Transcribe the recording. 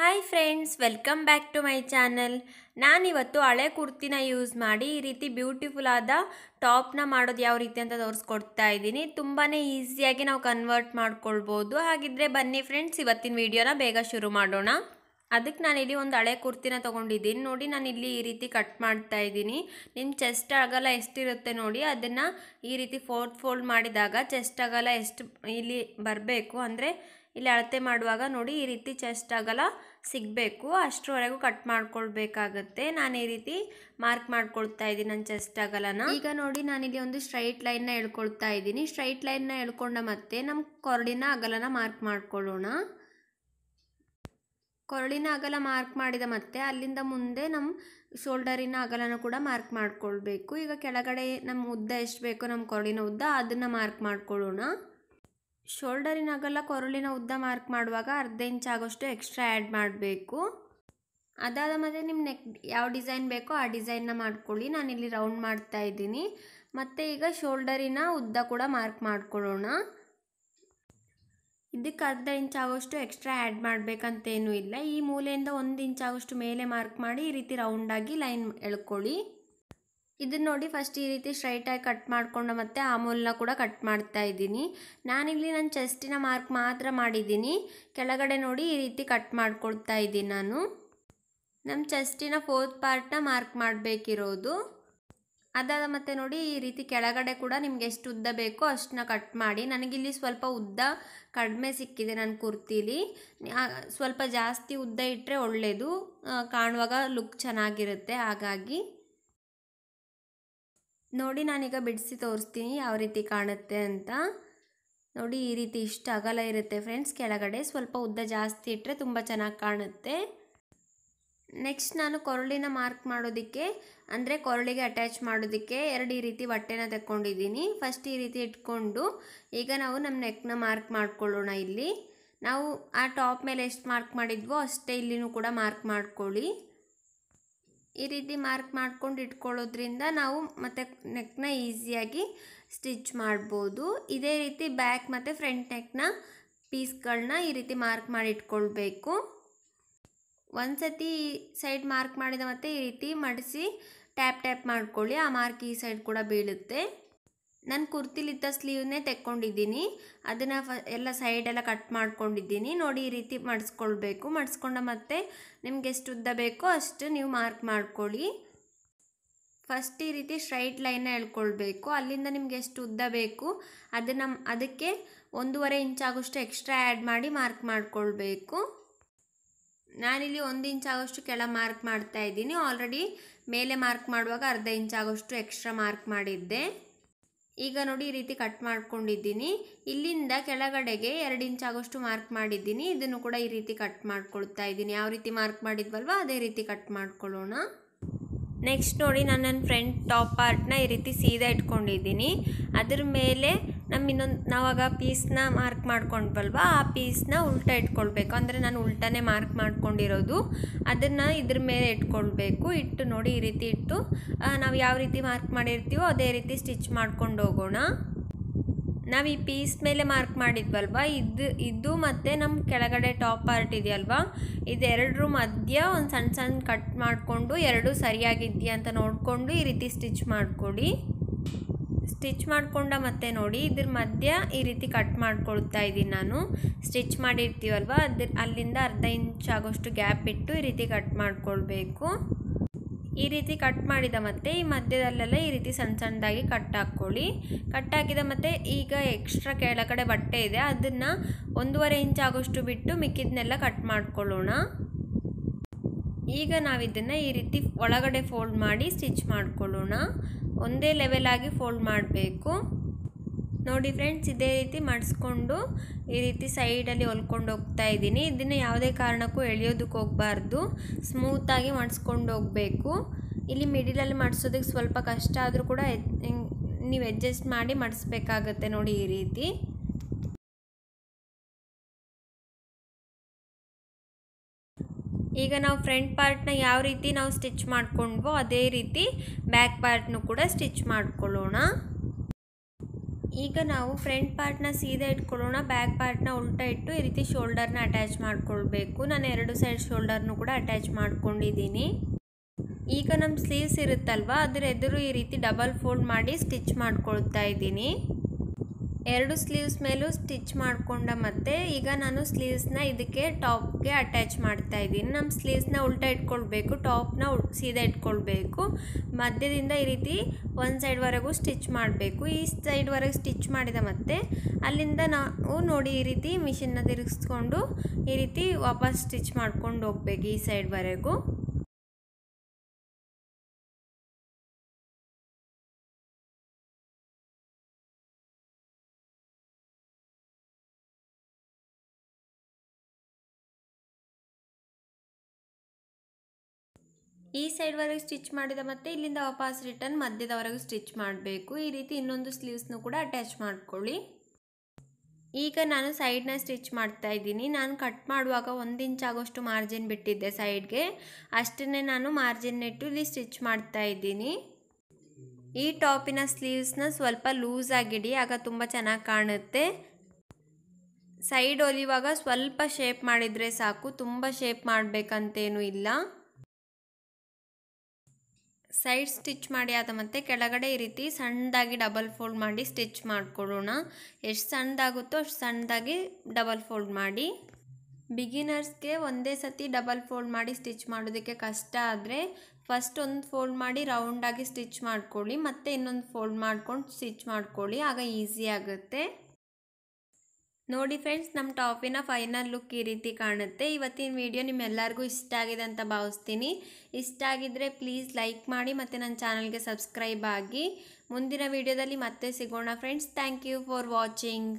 hi friends welcome back to my channel ನಾನಿವತ್ತು ಹಳೆ ಕುರ್ತಿನ use ಮಾಡಿ ಈ ರೀತಿ ಬ್ಯೂಟಿಫುಲ್ ಆದ ಟಾಪ್ನ ಮಾಡೋದು ಯಾವ ರೀತಿ ಅಂತ ತೋರಿಸ್ಕೊಡ್ತಾ ಇದ್ದೀನಿ ತುಂಬಾ ಈಸಿಯಾಗಿ ನಾವು ಕನ್ವರ್ಟ್ ಮಾಡ್ಕೊಳ್ಬೋದು ಹಾಗಿದ್ರೆ ಬನ್ನಿ ಫ್ರೆಂಡ್ಸ್ ಇವತ್ತಿನ ವೀಡಿಯೋನ ಬೇಗ ಶುರು ಮಾಡೋಣ ಅದಕ್ಕೆ ನಾನಿಲ್ಲಿ ಒಂದು ಹಳೆ ಕುರ್ತಿನ ತೊಗೊಂಡಿದ್ದೀನಿ ನೋಡಿ ನಾನು ಇಲ್ಲಿ ಈ ರೀತಿ ಕಟ್ ಮಾಡ್ತಾ ಇದ್ದೀನಿ ನಿಮ್ಮ ಚೆಸ್ಟ್ ಆಗಲ್ಲ ಎಷ್ಟಿರುತ್ತೆ ನೋಡಿ ಅದನ್ನು ಈ ರೀತಿ ಫೋಲ್ಡ್ ಫೋಲ್ಡ್ ಮಾಡಿದಾಗ ಚೆಸ್ಟ್ ಆಗಲ್ಲ ಎಷ್ಟು ಇಲ್ಲಿ ಬರಬೇಕು ಅಂದರೆ ಇಲ್ಲಿ ಅಳತೆ ಮಾಡುವಾಗ ನೋಡಿ ಈ ರೀತಿ ಚೆಸ್ಟ್ ಅಗಲ ಸಿಗಬೇಕು ಅಷ್ಟರವರೆಗೂ ಕಟ್ ಮಾಡ್ಕೊಳ್ಬೇಕಾಗತ್ತೆ ನಾನು ಈ ರೀತಿ ಮಾರ್ಕ್ ಮಾಡ್ಕೊಳ್ತಾ ಇದ್ದೀನಿ ನನ್ನ ಚೆಸ್ಟ್ ಅಗಲನ ಈಗ ನೋಡಿ ನಾನಿಲ್ಲಿ ಒಂದು ಸ್ಟ್ರೈಟ್ ಲೈನ್ನ ಎಳ್ಕೊಳ್ತಾ ಇದ್ದೀನಿ ಸ್ಟ್ರೈಟ್ ಲೈನ್ನ ಎಳ್ಕೊಂಡ ಮತ್ತೆ ನಮ್ಮ ಕೊರಳಿನ ಅಗಲನ ಮಾರ್ಕ್ ಮಾಡ್ಕೊಳ್ಳೋಣ ಕೊರಳಿನ ಅಗಲ ಮಾರ್ಕ್ ಮಾಡಿದ ಮತ್ತೆ ಅಲ್ಲಿಂದ ಮುಂದೆ ನಮ್ಮ ಶೋಲ್ಡರಿನ ಅಗಲನ ಕೂಡ ಮಾರ್ಕ್ ಮಾಡ್ಕೊಳ್ಬೇಕು ಈಗ ಕೆಳಗಡೆ ನಮ್ಮ ಉದ್ದ ಎಷ್ಟು ಬೇಕೋ ನಮ್ಮ ಕೊರಳಿನ ಉದ್ದ ಅದನ್ನು ಮಾರ್ಕ್ ಮಾಡ್ಕೊಳ್ಳೋಣ ಶೋಲ್ಡರಿನ ಕೊರಳಿನ ಉದ್ದ ಮಾರ್ಕ್ ಮಾಡುವಾಗ ಅರ್ಧ ಇಂಚ್ ಆಗೋಷ್ಟು ಎಕ್ಸ್ಟ್ರಾ ಆ್ಯಡ್ ಮಾಡಬೇಕು ಅದಾದ ಮತ್ತು ನಿಮ್ಮ ನೆಕ್ ಯಾವ ಡಿಸೈನ್ ಬೇಕೋ ಆ ಡಿಸೈನ್ನ ಮಾಡ್ಕೊಳ್ಳಿ ನಾನು ಇಲ್ಲಿ ರೌಂಡ್ ಮಾಡ್ತಾ ಇದ್ದೀನಿ ಮತ್ತು ಈಗ ಶೋಲ್ಡರಿನ ಉದ್ದ ಕೂಡ ಮಾರ್ಕ್ ಮಾಡ್ಕೊಳ್ಳೋಣ ಇದಕ್ಕೆ ಅರ್ಧ ಇಂಚ್ ಆಗೋಷ್ಟು ಎಕ್ಸ್ಟ್ರಾ ಆ್ಯಡ್ ಮಾಡಬೇಕಂತೇನೂ ಇಲ್ಲ ಈ ಮೂಲೆಯಿಂದ ಒಂದು ಇಂಚ್ ಆಗೋಷ್ಟು ಮೇಲೆ ಮಾರ್ಕ್ ಮಾಡಿ ಈ ರೀತಿ ರೌಂಡಾಗಿ ಲೈನ್ ಎಳ್ಕೊಳ್ಳಿ ಇದನ್ನ ನೋಡಿ ಫಸ್ಟ್ ಈ ರೀತಿ ಸ್ಟ್ರೈಟಾಗಿ ಕಟ್ ಮಾಡಿಕೊಂಡು ಮತ್ತು ಆಮೂಲ್ನ ಕೂಡ ಕಟ್ ಮಾಡ್ತಾ ಇದ್ದೀನಿ ನಾನಿಲ್ಲಿ ನನ್ನ ಚೆಸ್ಟಿನ ಮಾರ್ಕ್ ಮಾತ್ರ ಮಾಡಿದ್ದೀನಿ ಕೆಳಗಡೆ ನೋಡಿ ಈ ರೀತಿ ಕಟ್ ಮಾಡಿಕೊಡ್ತಾ ಇದ್ದೀನಿ ನಾನು ನಮ್ಮ ಚೆಸ್ಟಿನ ಫೋರ್ತ್ ಪಾರ್ಟ್ನ ಮಾರ್ಕ್ ಮಾಡಬೇಕಿರೋದು ಅದಾದ ಮತ್ತೆ ನೋಡಿ ಈ ರೀತಿ ಕೆಳಗಡೆ ಕೂಡ ನಿಮ್ಗೆ ಎಷ್ಟು ಉದ್ದ ಬೇಕೋ ಅಷ್ಟನ್ನ ಕಟ್ ಮಾಡಿ ನನಗಿಲ್ಲಿ ಸ್ವಲ್ಪ ಉದ್ದ ಕಡಿಮೆ ಸಿಕ್ಕಿದೆ ನನ್ನ ಕುರ್ತೀಲಿ ಸ್ವಲ್ಪ ಜಾಸ್ತಿ ಉದ್ದ ಇಟ್ಟರೆ ಒಳ್ಳೆಯದು ಕಾಣುವಾಗ ಲುಕ್ ಚೆನ್ನಾಗಿರುತ್ತೆ ಹಾಗಾಗಿ ನೋಡಿ ನಾನೀಗ ಬಿಡಿಸಿ ತೋರಿಸ್ತೀನಿ ಯಾವ ರೀತಿ ಕಾಣುತ್ತೆ ಅಂತ ನೋಡಿ ಈ ರೀತಿ ಇಷ್ಟು ಅಗಲ ಇರುತ್ತೆ ಫ್ರೆಂಡ್ಸ್ ಕೆಳಗಡೆ ಸ್ವಲ್ಪ ಉದ್ದ ಜಾಸ್ತಿ ಇಟ್ಟರೆ ತುಂಬ ಚೆನ್ನಾಗಿ ಕಾಣುತ್ತೆ ನೆಕ್ಸ್ಟ್ ನಾನು ಕೊರಳಿನ ಮಾರ್ಕ್ ಮಾಡೋದಕ್ಕೆ ಅಂದರೆ ಕೊರಳಿಗೆ ಅಟ್ಯಾಚ್ ಮಾಡೋದಕ್ಕೆ ಎರಡು ಈ ರೀತಿ ಬಟ್ಟೆನ ತಗೊಂಡಿದ್ದೀನಿ ಫಸ್ಟ್ ಈ ರೀತಿ ಇಟ್ಕೊಂಡು ಈಗ ನಾವು ನಮ್ಮ ನೆಕ್ನ ಮಾರ್ಕ್ ಮಾಡ್ಕೊಳ್ಳೋಣ ಇಲ್ಲಿ ನಾವು ಆ ಟಾಪ್ ಮೇಲೆ ಎಷ್ಟು ಮಾರ್ಕ್ ಮಾಡಿದ್ವೋ ಅಷ್ಟೇ ಇಲ್ಲಿನೂ ಕೂಡ ಮಾರ್ಕ್ ಮಾಡ್ಕೊಳ್ಳಿ ಈ ರೀತಿ ಮಾರ್ಕ್ ಮಾಡ್ಕೊಂಡು ಇಟ್ಕೊಳ್ಳೋದ್ರಿಂದ ನಾವು ಮತ್ತು ನೆಕ್ನ ಈಸಿಯಾಗಿ ಸ್ಟಿಚ್ ಮಾಡ್ಬೋದು ಇದೇ ರೀತಿ ಬ್ಯಾಕ್ ಮತ್ತು ಫ್ರಂಟ್ ನೆಕ್ನ ಪೀಸ್ಗಳನ್ನ ಈ ರೀತಿ ಮಾರ್ಕ್ ಮಾಡಿ ಇಟ್ಕೊಳ್ಬೇಕು ಒಂದು ಸತಿ ಸೈಡ್ ಮಾರ್ಕ್ ಮಾಡಿದ ಮತ್ತು ಈ ರೀತಿ ಮಡಿಸಿ ಟ್ಯಾಪ್ ಟ್ಯಾಪ್ ಮಾಡ್ಕೊಳ್ಳಿ ಆ ಮಾರ್ಕ್ ಈ ಸೈಡ್ ಕೂಡ ಬೀಳುತ್ತೆ ನಾನು ಕುರ್ತಿಲಿದ್ದ ಸ್ಲೀವ್ನೇ ತೆಕ್ಕೊಂಡಿದ್ದೀನಿ ಅದನ್ನು ಫ ಎಲ್ಲ ಸೈಡೆಲ್ಲ ಕಟ್ ಮಾಡ್ಕೊಂಡಿದ್ದೀನಿ ನೋಡಿ ಈ ರೀತಿ ಮಡಿಸ್ಕೊಳ್ಬೇಕು ಮಡಿಸ್ಕೊಂಡ ಮತ್ತೆ ನಿಮ್ಗೆ ಎಷ್ಟು ಉದ್ದ ಬೇಕೋ ಅಷ್ಟು ನೀವು ಮಾರ್ಕ್ ಮಾಡ್ಕೊಳ್ಳಿ ಫಸ್ಟ್ ಈ ರೀತಿ ಸ್ಟ್ರೈಟ್ ಲೈನ್ನ ಎಳ್ಕೊಳ್ಬೇಕು ಅಲ್ಲಿಂದ ನಿಮ್ಗೆ ಎಷ್ಟು ಉದ್ದ ಬೇಕು ಅದನ್ನು ಅದಕ್ಕೆ ಒಂದೂವರೆ ಆಗೋಷ್ಟು ಎಕ್ಸ್ಟ್ರಾ ಆ್ಯಡ್ ಮಾಡಿ ಮಾರ್ಕ್ ಮಾಡಿಕೊಳ್ಬೇಕು ನಾನಿಲ್ಲಿ ಒಂದು ಇಂಚ್ ಆಗೋಷ್ಟು ಕೆಳ ಮಾರ್ಕ್ ಮಾಡ್ತಾ ಇದ್ದೀನಿ ಆಲ್ರೆಡಿ ಮೇಲೆ ಮಾರ್ಕ್ ಮಾಡುವಾಗ ಅರ್ಧ ಇಂಚ್ ಆಗೋಷ್ಟು ಎಕ್ಸ್ಟ್ರಾ ಮಾರ್ಕ್ ಮಾಡಿದ್ದೆ ಈಗ ನೋಡಿ ಈ ರೀತಿ ಕಟ್ ಮಾಡ್ಕೊಂಡಿದ್ದೀನಿ ಇಲ್ಲಿಂದ ಕೆಳಗಡೆಗೆ ಎರಡು ಇಂಚ್ ಆಗೋಷ್ಟು ಮಾರ್ಕ್ ಮಾಡಿದ್ದೀನಿ ಇದನ್ನು ಕೂಡ ಈ ರೀತಿ ಕಟ್ ಮಾಡ್ಕೊಳ್ತಾ ಇದ್ದೀನಿ ಯಾವ ರೀತಿ ಮಾರ್ಕ್ ಮಾಡಿದ್ವಲ್ವ ಅದೇ ರೀತಿ ಕಟ್ ಮಾಡ್ಕೊಳ್ಳೋಣ ನೆಕ್ಸ್ಟ್ ನೋಡಿ ನಾನು ನನ್ನ ಫ್ರೆಂಡ್ ಟಾಪ್ ಪಾರ್ಟ್ನ ಈ ರೀತಿ ಸೀದಾ ಇಟ್ಕೊಂಡಿದ್ದೀನಿ ಅದ್ರ ಮೇಲೆ ನಮ್ಮ ಇನ್ನೊಂದು ನಾವಾಗ ಪೀಸ್ನ ಮಾರ್ಕ್ ಬಲ್ವಾ ಆ ಪೀಸ್ನ ಉಲ್ಟಾ ಇಟ್ಕೊಳ್ಬೇಕು ಅಂದರೆ ನಾನು ಉಲ್ಟಾನೇ ಮಾರ್ಕ್ ಮಾಡ್ಕೊಂಡಿರೋದು ಅದನ್ನು ಇದ್ರ ಮೇಲೆ ಇಟ್ಕೊಳ್ಬೇಕು ಇಟ್ಟು ನೋಡಿ ಈ ರೀತಿ ಇಟ್ಟು ನಾವು ಯಾವ ರೀತಿ ಮಾರ್ಕ್ ಮಾಡಿರ್ತೀವೋ ಅದೇ ರೀತಿ ಸ್ಟಿಚ್ ಮಾಡ್ಕೊಂಡು ಹೋಗೋಣ ನಾವು ಈ ಪೀಸ್ ಮೇಲೆ ಮಾರ್ಕ್ ಮಾಡಿದ್ವಲ್ವ ಇದು ಇದು ಮತ್ತು ನಮ್ಮ ಕೆಳಗಡೆ ಟಾಪ್ ಪಾರ್ಟ್ ಇದೆಯಲ್ವ ಇದೆರಡರ ಮಧ್ಯ ಒಂದು ಸಣ್ಣ ಸಣ್ಣ ಕಟ್ ಮಾಡಿಕೊಂಡು ಎರಡೂ ಸರಿಯಾಗಿದೆಯಾ ಅಂತ ನೋಡಿಕೊಂಡು ಈ ರೀತಿ ಸ್ಟಿಚ್ ಮಾಡಿಕೊಡಿ ಸ್ಟಿಚ್ ಮಾಡಿಕೊಂಡ ಮತ್ತೆ ನೋಡಿ ಇದ್ರ ಮಧ್ಯ ಈ ರೀತಿ ಕಟ್ ಮಾಡ್ಕೊಳ್ತಾ ಇದ್ದೀನಿ ನಾನು ಸ್ಟಿಚ್ ಮಾಡಿರ್ತೀವಲ್ವ ಅದ್ರ ಅಲ್ಲಿಂದ ಅರ್ಧ ಇಂಚ್ ಆಗೋಷ್ಟು ಗ್ಯಾಪ್ ಇಟ್ಟು ಈ ರೀತಿ ಕಟ್ ಮಾಡಿಕೊಳ್ಬೇಕು ಈ ರೀತಿ ಕಟ್ ಮಾಡಿದ ಮತ್ತೆ ಈ ಮಧ್ಯದಲ್ಲೆಲ್ಲ ಈ ರೀತಿ ಸಣ್ಣ ಸಣ್ಣದಾಗಿ ಕಟ್ ಹಾಕ್ಕೊಳ್ಳಿ ಕಟ್ ಹಾಕಿದ ಮತ್ತೆ ಈಗ ಎಕ್ಸ್ಟ್ರಾ ಕೆಳಗಡೆ ಬಟ್ಟೆ ಇದೆ ಅದನ್ನು ಒಂದೂವರೆ ಇಂಚ್ ಆಗೋಷ್ಟು ಬಿಟ್ಟು ಮಿಕ್ಕಿದ್ನೆಲ್ಲ ಕಟ್ ಮಾಡ್ಕೊಳ್ಳೋಣ ಈಗ ನಾವು ಇದನ್ನು ಈ ರೀತಿ ಒಳಗಡೆ ಫೋಲ್ಡ್ ಮಾಡಿ ಸ್ಟಿಚ್ ಮಾಡ್ಕೊಳ್ಳೋಣ ಒಂದೇ ಲೆವೆಲ್ ಆಗಿ ಫೋಲ್ಡ್ ಮಾಡಬೇಕು ನೋಡಿ ಫ್ರೆಂಡ್ಸ್ ಇದೇ ರೀತಿ ಮಾಡಿಸ್ಕೊಂಡು ಈ ರೀತಿ ಸೈಡಲ್ಲಿ ಹೊಲ್ಕೊಂಡು ಹೋಗ್ತಾ ಇದ್ದೀನಿ ಇದನ್ನು ಯಾವುದೇ ಕಾರಣಕ್ಕೂ ಎಳೆಯೋದಕ್ಕೆ ಹೋಗಬಾರ್ದು ಸ್ಮೂತಾಗಿ ಮಾಡಿಸ್ಕೊಂಡು ಹೋಗಬೇಕು ಇಲ್ಲಿ ಮಿಡಿಲಲ್ಲಿ ಮಾಡಿಸೋದಕ್ಕೆ ಸ್ವಲ್ಪ ಕಷ್ಟ ಆದರೂ ಕೂಡ ನೀವು ಅಡ್ಜಸ್ಟ್ ಮಾಡಿ ಮಾಡಿಸ್ಬೇಕಾಗತ್ತೆ ನೋಡಿ ಈ ರೀತಿ ಈಗ ನಾವು ಫ್ರಂಟ್ ಪಾರ್ಟ್ನ ಯಾವ ರೀತಿ ನಾವು ಸ್ಟಿಚ್ ಮಾಡ್ಕೊಂಡ್ವೋ ಅದೇ ರೀತಿ ಬ್ಯಾಕ್ ಪಾರ್ಟ್ನು ಕೂಡ ಸ್ಟಿಚ್ ಮಾಡ್ಕೊಳ್ಳೋಣ ಈಗ ನಾವು ಫ್ರಂಟ್ ಪಾರ್ಟ್ನ ಸೀದಾ ಇಟ್ಕೊಳ್ಳೋಣ ಬ್ಯಾಕ್ ಪಾರ್ಟ್ನ ಉಲ್ಟಾ ಇಟ್ಟು ಈ ರೀತಿ ಶೋಲ್ಡರ್ನ ಅಟ್ಯಾಚ್ ಮಾಡ್ಕೊಳ್ಬೇಕು ನಾನು ಎರಡು ಸೈಡ್ ಶೋಲ್ಡರ್ನು ಕೂಡ ಅಟ್ಯಾಚ್ ಮಾಡ್ಕೊಂಡಿದ್ದೀನಿ ಈಗ ನಮ್ಮ ಸ್ಲೀವ್ಸ್ ಇರುತ್ತಲ್ವ ಅದರ ಎದುರು ಈ ರೀತಿ ಡಬಲ್ ಫೋಲ್ಡ್ ಮಾಡಿ ಸ್ಟಿಚ್ ಮಾಡ್ಕೊಳ್ತಾ ಇದ್ದೀನಿ ಎರಡು ಸ್ಲೀವ್ಸ್ ಮೇಲೂ ಸ್ಟಿಚ್ ಮಾಡಿಕೊಂಡ ಮತ್ತೆ ಈಗ ನಾನು ಸ್ಲೀವ್ಸ್ನ ಇದಕ್ಕೆ ಟಾಪ್ಗೆ ಅಟ್ಯಾಚ್ ಮಾಡ್ತಾ ಇದ್ದೀನಿ ನಮ್ಮ ಸ್ಲೀವ್ಸ್ನ ಉಲ್ಟ ಇಟ್ಕೊಳ್ಬೇಕು ಟಾಪ್ನ ಸೀದಾ ಇಟ್ಕೊಳ್ಬೇಕು ಮಧ್ಯದಿಂದ ಈ ರೀತಿ ಒಂದು ಸೈಡ್ವರೆಗೂ ಸ್ಟಿಚ್ ಮಾಡಬೇಕು ಈ ಸೈಡ್ವರೆಗೆ ಸ್ಟಿಚ್ ಮಾಡಿದ ಮತ್ತೆ ಅಲ್ಲಿಂದ ನಾವು ನೋಡಿ ಈ ರೀತಿ ಮಿಷಿನ್ನ ತಿರುಗಿಸ್ಕೊಂಡು ಈ ರೀತಿ ವಾಪಸ್ ಸ್ಟಿಚ್ ಮಾಡ್ಕೊಂಡು ಹೋಗ್ಬೇಕು ಈ ಸೈಡ್ವರೆಗೂ ಈ ಸೈಡ್ವರೆಗೆ ಸ್ಟಿಚ್ ಮಾಡಿದ ಮತ್ತೆ ಇಲ್ಲಿಂದ ವಾಪಸ್ ರಿಟರ್ನ್ ಮಧ್ಯದವರೆಗೂ ಸ್ಟಿಚ್ ಮಾಡಬೇಕು ಈ ರೀತಿ ಇನ್ನೊಂದು ಸ್ಲೀವ್ಸ್ನೂ ಕೂಡ ಅಟ್ಯಾಚ್ ಮಾಡಿಕೊಳ್ಳಿ ಈಗ ನಾನು ಸೈಡ್ನ ಸ್ಟಿಚ್ ಮಾಡ್ತಾ ಇದ್ದೀನಿ ನಾನು ಕಟ್ ಮಾಡುವಾಗ ಒಂದು ಇಂಚ್ ಆಗೋಷ್ಟು ಮಾರ್ಜಿನ್ ಬಿಟ್ಟಿದ್ದೆ ಸೈಡ್ಗೆ ಅಷ್ಟನ್ನೇ ನಾನು ಮಾರ್ಜಿನ್ ನೆಟ್ಟು ಇಲ್ಲಿ ಸ್ಟಿಚ್ ಮಾಡ್ತಾ ಇದ್ದೀನಿ ಈ ಟಾಪಿನ ಸ್ಲೀವ್ಸ್ನ ಸ್ವಲ್ಪ ಲೂಸ್ ಆಗಿಡಿ ಆಗ ತುಂಬ ಚೆನ್ನಾಗಿ ಕಾಣುತ್ತೆ ಸೈಡ್ ಹೊಲಿಯುವಾಗ ಸ್ವಲ್ಪ ಶೇಪ್ ಮಾಡಿದರೆ ಸಾಕು ತುಂಬ ಶೇಪ್ ಮಾಡಬೇಕಂತೇನೂ ಇಲ್ಲ ಸೈಡ್ ಸ್ಟಿಚ್ ಮಾಡಿ ಆದ ಮತ್ತೆ ಕೆಳಗಡೆ ಈ ರೀತಿ ಸಣ್ಣದಾಗಿ ಡಬಲ್ ಫೋಲ್ಡ್ ಮಾಡಿ ಸ್ಟಿಚ್ ಮಾಡಿಕೊಡೋಣ ಎಷ್ಟು ಸಣ್ಣದಾಗುತ್ತೋ ಅಷ್ಟು ಸಣ್ಣದಾಗಿ ಡಬಲ್ ಫೋಲ್ಡ್ ಮಾಡಿ ಬಿಗಿನರ್ಸ್ಗೆ ಒಂದೇ ಸತಿ ಡಬಲ್ ಫೋಲ್ಡ್ ಮಾಡಿ ಸ್ಟಿಚ್ ಮಾಡೋದಕ್ಕೆ ಕಷ್ಟ ಆದರೆ ಫಸ್ಟ್ ಒಂದು ಫೋಲ್ಡ್ ಮಾಡಿ ರೌಂಡಾಗಿ ಸ್ಟಿಚ್ ಮಾಡ್ಕೊಳ್ಳಿ ಮತ್ತು ಇನ್ನೊಂದು ಫೋಲ್ಡ್ ಮಾಡ್ಕೊಂಡು ಸ್ಟಿಚ್ ಮಾಡ್ಕೊಳ್ಳಿ ಆಗ ಈಸಿ ಆಗುತ್ತೆ ನೋಡಿ ಫ್ರೆಂಡ್ಸ್ ನಮ್ಮ ಟಾಪಿನ ಫೈನಲ್ ಲುಕ್ ಈ ರೀತಿ ಕಾಣುತ್ತೆ ಇವತ್ತಿನ ವಿಡಿಯೋ ನಿಮ್ಮೆಲ್ಲರಿಗೂ ಇಷ್ಟ ಆಗಿದೆ ಅಂತ ಭಾವಿಸ್ತೀನಿ ಇಷ್ಟ ಆಗಿದ್ದರೆ ಪ್ಲೀಸ್ ಲೈಕ್ ಮಾಡಿ ಮತ್ತು ನನ್ನ ಚಾನಲ್ಗೆ ಸಬ್ಸ್ಕ್ರೈಬ್ ಆಗಿ ಮುಂದಿನ ವಿಡಿಯೋದಲ್ಲಿ ಮತ್ತೆ ಸಿಗೋಣ friends thank you for watching